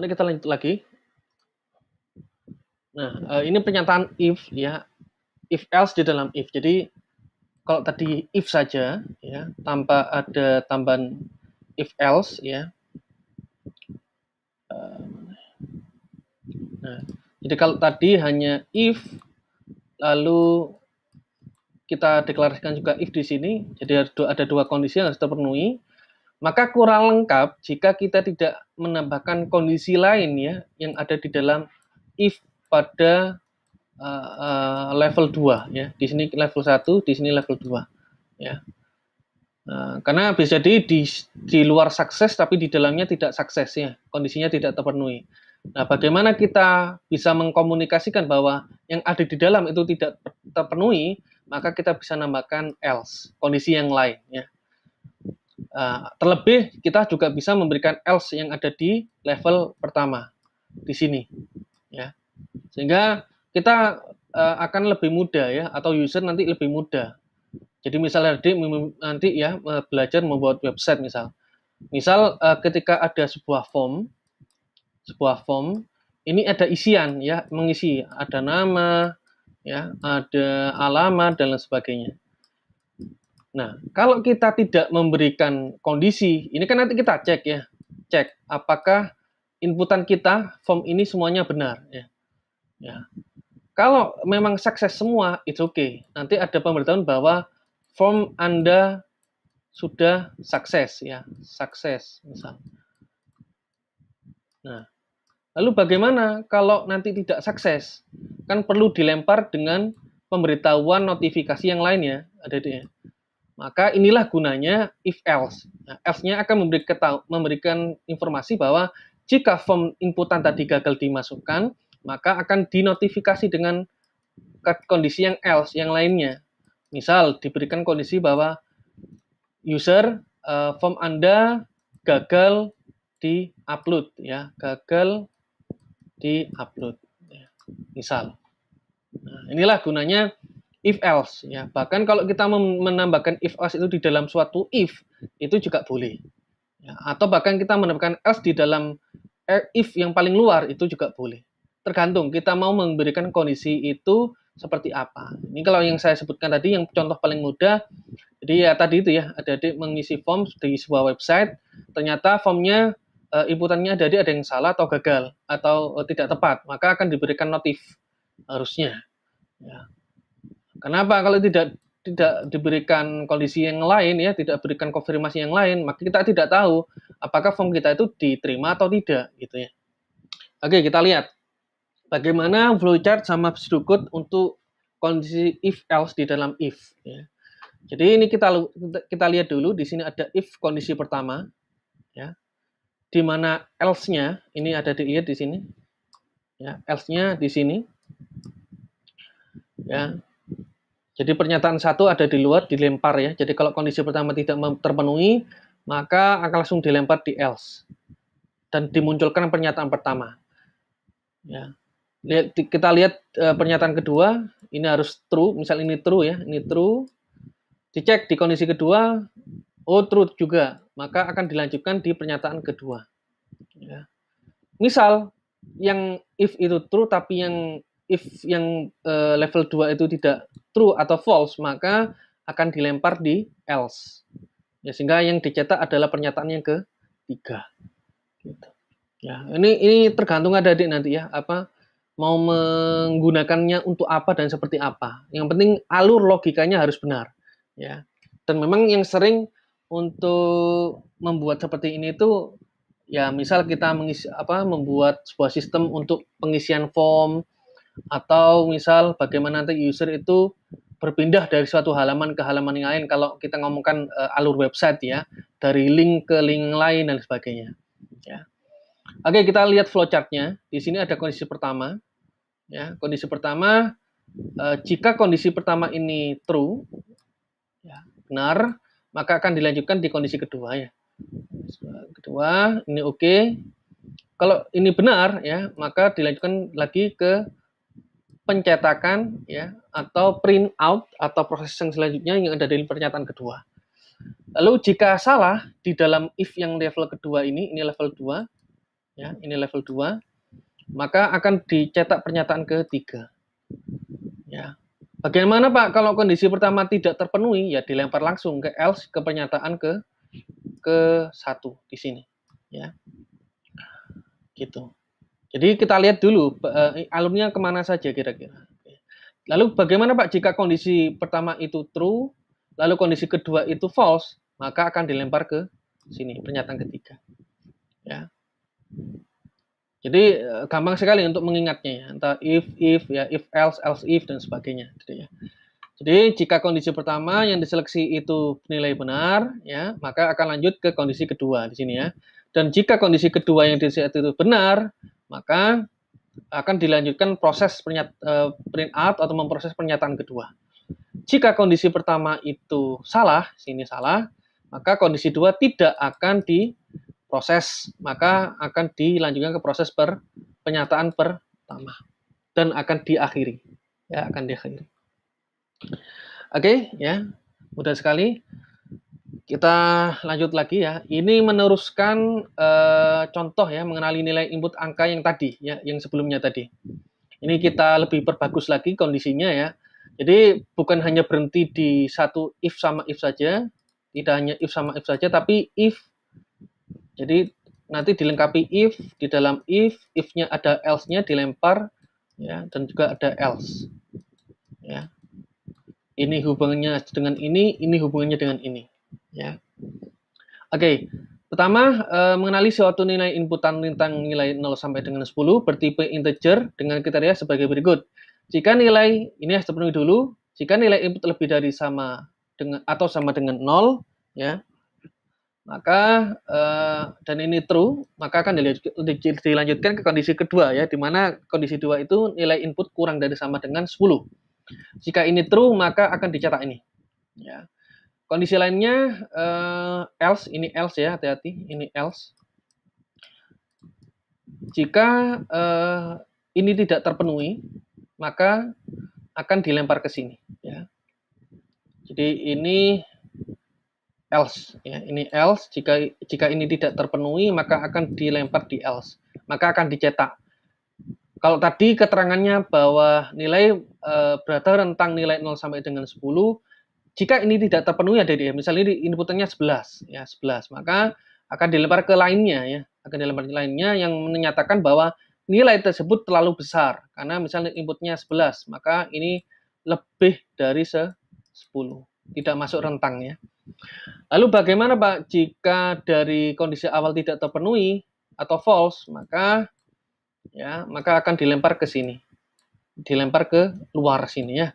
Mari kita lanjut lagi. Nah, eh, ini pernyataan if ya. If else di dalam if. Jadi kalau tadi if saja ya, tanpa ada tambahan if else ya. Eh, nah, jadi kalau tadi hanya if lalu kita deklarasikan juga if di sini. Jadi ada dua kondisi yang harus terpenuhi maka kurang lengkap jika kita tidak menambahkan kondisi lain ya yang ada di dalam if pada uh, uh, level 2 ya. Di sini level 1, di sini level 2 ya. Nah, karena bisa jadi di, di luar sukses tapi di dalamnya tidak sukses ya, kondisinya tidak terpenuhi. Nah, bagaimana kita bisa mengkomunikasikan bahwa yang ada di dalam itu tidak terpenuhi, maka kita bisa nambahkan else, kondisi yang lain ya. Eh, terlebih kita juga bisa memberikan else yang ada di level pertama di sini, ya. Sehingga kita eh, akan lebih mudah ya, atau user nanti lebih mudah. Jadi misalnya nanti, nanti ya belajar membuat website misal, misal eh, ketika ada sebuah form, sebuah form ini ada isian ya mengisi ada nama ya ada alamat dan lain sebagainya Nah, kalau kita tidak memberikan kondisi, ini kan nanti kita cek ya, cek apakah inputan kita form ini semuanya benar ya. ya. Kalau memang sukses semua, it's okay. Nanti ada pemberitahuan bahwa form Anda sudah sukses ya, sukses misal. Nah, lalu bagaimana kalau nanti tidak sukses? Kan perlu dilempar dengan pemberitahuan notifikasi yang lainnya ada di maka inilah gunanya if else. Nah, else-nya akan memberikan informasi bahwa jika form inputan tadi gagal dimasukkan, maka akan dinotifikasi dengan kondisi yang else, yang lainnya. Misal diberikan kondisi bahwa user uh, form Anda gagal di upload ya, gagal di upload. Ya. Misal. Nah, inilah gunanya if else ya. Hmm. Bahkan kalau kita menambahkan if else itu di dalam suatu if itu juga boleh. Ya, atau bahkan kita menambahkan else di dalam er, if yang paling luar itu juga boleh. Tergantung kita mau memberikan kondisi itu seperti apa. Ini kalau yang saya sebutkan tadi yang contoh paling mudah. Jadi ya tadi itu ya ada adik mengisi form di sebuah website, ternyata formnya e, eh, inputannya dari ada yang salah atau gagal atau eh, tidak tepat, maka akan diberikan notif harusnya. Ya. Kenapa? Kalau tidak tidak diberikan kondisi yang lain ya, tidak berikan konfirmasi yang lain, maka kita tidak tahu apakah form kita itu diterima atau tidak gitu ya. Oke, kita lihat bagaimana flowchart sama pseudocode untuk kondisi if else di dalam if ya. Jadi ini kita kita lihat dulu di sini ada if kondisi pertama ya. Di mana else-nya ini ada dilihat di sini. Ya, else-nya di sini. Ya, jadi pernyataan satu ada di luar dilempar ya. Jadi kalau kondisi pertama tidak terpenuhi, maka akan langsung dilempar di else dan dimunculkan pernyataan pertama. Ya. Lihat, kita lihat eh, pernyataan kedua, ini harus true, misal ini true ya, ini true. Dicek di kondisi kedua, oh true juga, maka akan dilanjutkan di pernyataan kedua. Ya. Misal yang if itu true tapi yang if yang uh, level 2 itu tidak true atau false, maka akan dilempar di else. Ya, sehingga yang dicetak adalah pernyataan yang ketiga. Gitu. Ya, ini ini tergantung ada adik nanti ya, apa mau menggunakannya untuk apa dan seperti apa. Yang penting alur logikanya harus benar, ya. Dan memang yang sering untuk membuat seperti ini itu ya misal kita mengisi apa membuat sebuah sistem untuk pengisian form atau misal bagaimana nanti user itu berpindah dari suatu halaman ke halaman yang lain kalau kita ngomongkan uh, alur website ya dari link ke link lain dan sebagainya ya oke kita lihat flowchartnya di sini ada kondisi pertama ya kondisi pertama uh, jika kondisi pertama ini true ya benar maka akan dilanjutkan di kondisi kedua ya kedua ini oke okay. kalau ini benar ya maka dilanjutkan lagi ke pencetakan ya atau print out atau proses yang selanjutnya yang ada di pernyataan kedua. Lalu jika salah di dalam if yang level kedua ini, ini level 2 ya, ini level 2, maka akan dicetak pernyataan ketiga. Ya. Bagaimana Pak kalau kondisi pertama tidak terpenuhi ya dilempar langsung ke else ke pernyataan ke ke satu di sini ya. Gitu. Jadi kita lihat dulu uh, eh, alurnya kemana saja kira-kira. Lalu bagaimana Pak jika kondisi pertama itu true, lalu kondisi kedua itu false, maka akan dilempar ke sini pernyataan ketiga. Ya. Jadi eh, gampang sekali untuk mengingatnya ya, entah if, if, ya, if else, else if dan sebagainya. Gitu ya. Jadi jika kondisi pertama yang diseleksi itu nilai benar, ya maka akan lanjut ke kondisi kedua di sini ya. Dan jika kondisi kedua yang diseleksi itu benar, maka akan dilanjutkan proses pernyat, uh, eh, print out atau memproses pernyataan kedua. Jika kondisi pertama itu salah, sini salah, maka kondisi dua tidak akan diproses, maka akan dilanjutkan ke proses per pernyataan pertama dan akan diakhiri. Ya, akan diakhiri. Oke, okay, ya. Mudah sekali. Kita lanjut lagi ya. Ini meneruskan eh, contoh ya mengenali nilai input angka yang tadi ya, yang sebelumnya tadi. Ini kita lebih perbagus lagi kondisinya ya. Jadi bukan hanya berhenti di satu if sama if saja, tidak hanya if sama if saja, tapi if. Jadi nanti dilengkapi if di dalam if, if-nya ada else-nya dilempar ya dan juga ada else. Ya, ini hubungannya dengan ini, ini hubungannya dengan ini. Ya. Oke, okay. pertama uh, mengenali suatu nilai inputan lintang nilai 0 sampai dengan 10 bertipe integer dengan kriteria sebagai berikut. Jika nilai ini harus terpenuhi dulu, jika nilai input lebih dari sama dengan atau sama dengan 0 ya, maka uh, dan ini true, maka akan dilanjutkan ke kondisi kedua ya, di mana kondisi dua itu nilai input kurang dari sama dengan 10. Jika ini true, maka akan dicetak ini. Ya. Kondisi lainnya uh, else, ini else ya, hati-hati, ini else. Jika uh, ini tidak terpenuhi, maka akan dilempar ke sini. Ya. Jadi ini else, ya. ini else. Jika jika ini tidak terpenuhi, maka akan dilempar di else. Maka akan dicetak kalau tadi keterangannya bahwa nilai e, eh, berada rentang nilai 0 sampai dengan 10, jika ini tidak terpenuhi ya di misalnya ini inputannya 11 ya 11 maka akan dilempar ke lainnya ya akan dilempar ke lainnya yang menyatakan bahwa nilai tersebut terlalu besar karena misalnya inputnya 11 maka ini lebih dari 10 tidak masuk rentang, ya. lalu bagaimana Pak jika dari kondisi awal tidak terpenuhi atau false maka ya maka akan dilempar ke sini dilempar ke luar sini ya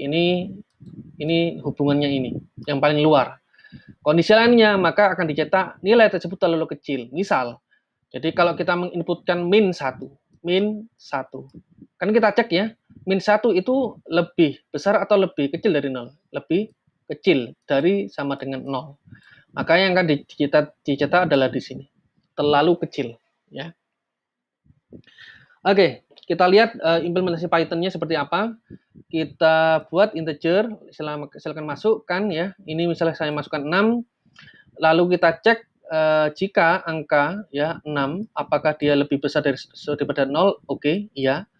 ini ini hubungannya ini, yang paling luar. Kondisi lainnya, maka akan dicetak nilai tersebut terlalu kecil. Misal, jadi kalau kita menginputkan min 1, min 1. Kan kita cek ya, min 1 itu lebih besar atau lebih kecil dari 0? Lebih kecil dari sama dengan 0. Maka yang akan dicetak, dicetak adalah di sini. Terlalu kecil. ya. Oke, kita lihat eh, implementasi Python-nya seperti apa kita buat integer, selama silakan masukkan ya. Ini misalnya saya masukkan 6, lalu kita cek eh, jika angka ya 6, apakah dia lebih besar dari daripada 0? Oke, okay, ya.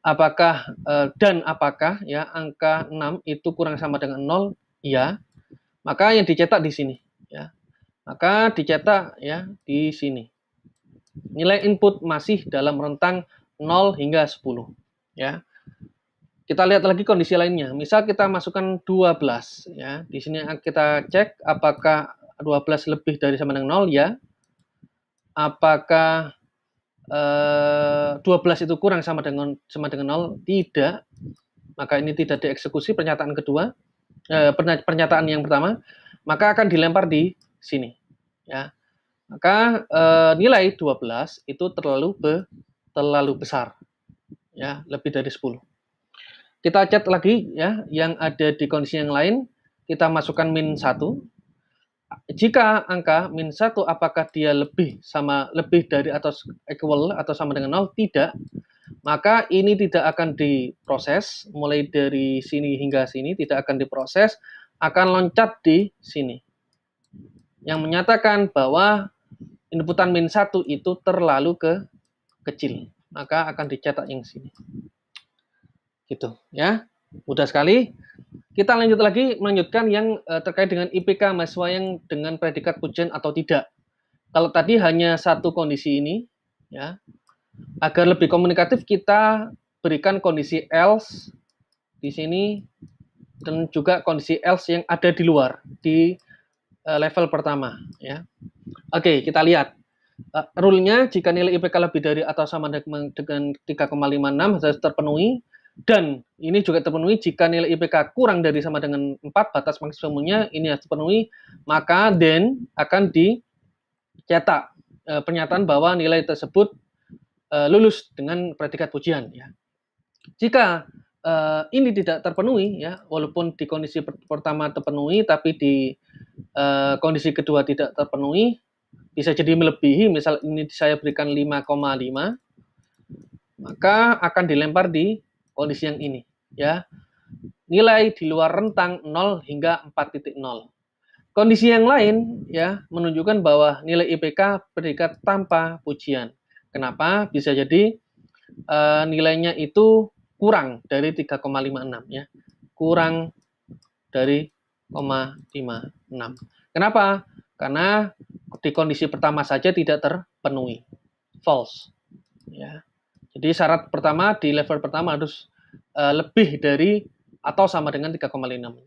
Apakah eh, dan apakah ya angka 6 itu kurang sama dengan 0? Ya. Maka yang dicetak di sini ya. Maka dicetak ya di sini. Nilai input masih dalam rentang 0 hingga 10 ya kita lihat lagi kondisi lainnya. Misal kita masukkan 12 ya. Di sini kita cek apakah 12 lebih dari sama dengan 0 ya. Apakah eh, 12 itu kurang sama dengan sama dengan 0? Tidak. Maka ini tidak dieksekusi pernyataan kedua. Eh, pernyataan yang pertama, maka akan dilempar di sini ya. Maka eh, nilai 12 itu terlalu be, terlalu besar ya, lebih dari 10. Kita cat lagi ya yang ada di kondisi yang lain. Kita masukkan min 1. Jika angka min 1 apakah dia lebih sama lebih dari atau equal atau sama dengan 0? Tidak. Maka ini tidak akan diproses mulai dari sini hingga sini tidak akan diproses, akan loncat di sini. Yang menyatakan bahwa inputan min 1 itu terlalu ke kecil. Maka akan dicetak yang sini. Gitu ya. Mudah sekali. Kita lanjut lagi melanjutkan yang uh, terkait dengan IPK mahasiswa yang dengan predikat pujian atau tidak. Kalau tadi hanya satu kondisi ini ya. Agar lebih komunikatif kita berikan kondisi else di sini dan juga kondisi else yang ada di luar di uh, level pertama ya. Oke, kita lihat. Uh, rule-nya jika nilai IPK lebih dari atau sama dengan 3,56 harus terpenuhi dan ini juga terpenuhi jika nilai IPK kurang dari sama dengan 4 batas maksimumnya ini harus terpenuhi, maka then akan dicetak e, pernyataan bahwa nilai tersebut e, lulus dengan predikat pujian ya. Jika e, ini tidak terpenuhi ya, walaupun di kondisi pertama terpenuhi tapi di e, kondisi kedua tidak terpenuhi bisa jadi melebihi misal ini saya berikan 5,5 maka akan dilempar di kondisi yang ini ya. Nilai di luar rentang 0 hingga 4.0. Kondisi yang lain ya menunjukkan bahwa nilai IPK berdekat tanpa pujian. Kenapa? Bisa jadi e, nilainya itu kurang dari 3,56 ya. Kurang dari 0,56. Kenapa? Karena di kondisi pertama saja tidak terpenuhi. False. Ya. Jadi syarat pertama di level pertama harus eh, lebih dari atau sama dengan 3,5.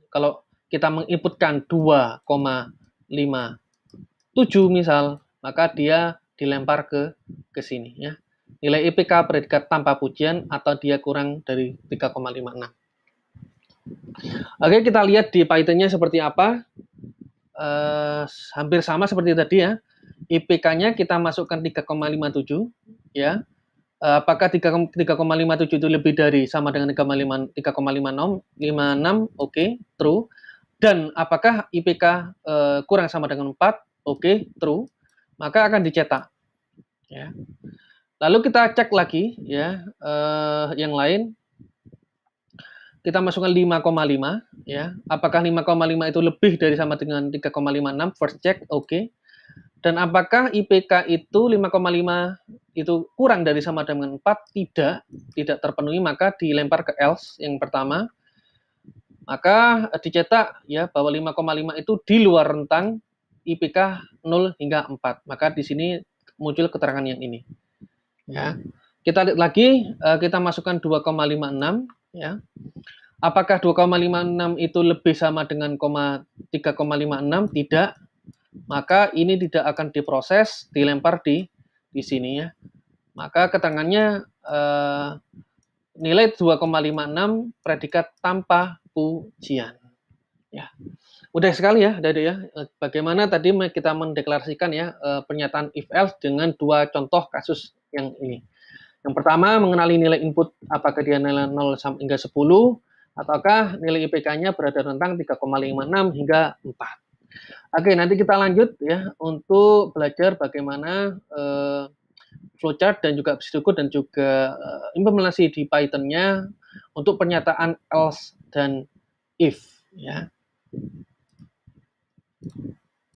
Kalau kita menginputkan 2,57 misal, maka dia dilempar ke ke sini ya. Nilai IPK predikat tanpa pujian atau dia kurang dari 3,56. Oke, kita lihat di Python-nya seperti apa. Eh, hampir sama seperti tadi ya. IPK-nya kita masukkan 3,57 ya Eh, apakah 3,57 itu lebih dari sama dengan 3,56? oke, okay, true. Dan apakah IPK uh, eh, kurang sama dengan 4? Oke, okay, true. Maka akan dicetak. Ya. Lalu kita cek lagi ya uh, yang lain. Kita masukkan 5,5 ya. Apakah 5,5 itu lebih dari sama dengan 3,56? First check, oke. Okay. Dan apakah IPK itu 5,5 itu kurang dari sama dengan 4, tidak, tidak terpenuhi, maka dilempar ke else yang pertama. Maka dicetak ya bahwa 5,5 itu di luar rentang IPK 0 hingga 4. Maka di sini muncul keterangan yang ini. Ya. Kita lihat lagi, eh, kita masukkan 2,56 ya. Apakah 2,56 itu lebih sama dengan 3,56? Tidak. Maka ini tidak akan diproses, dilempar di di sini ya. Maka keterangannya eh, nilai 2,56 predikat tanpa pujian. Ya. udah sekali ya, Dede ya. Bagaimana tadi kita mendeklarasikan ya eh, pernyataan if else dengan dua contoh kasus yang ini. Yang pertama mengenali nilai input apakah dia nilai 0 hingga 10 ataukah nilai IPK-nya berada rentang 3,56 hingga 4. Oke, nanti kita lanjut ya untuk belajar bagaimana uh, flowchart dan juga pseudocode dan juga uh, implementasi di Python-nya untuk pernyataan else dan if ya.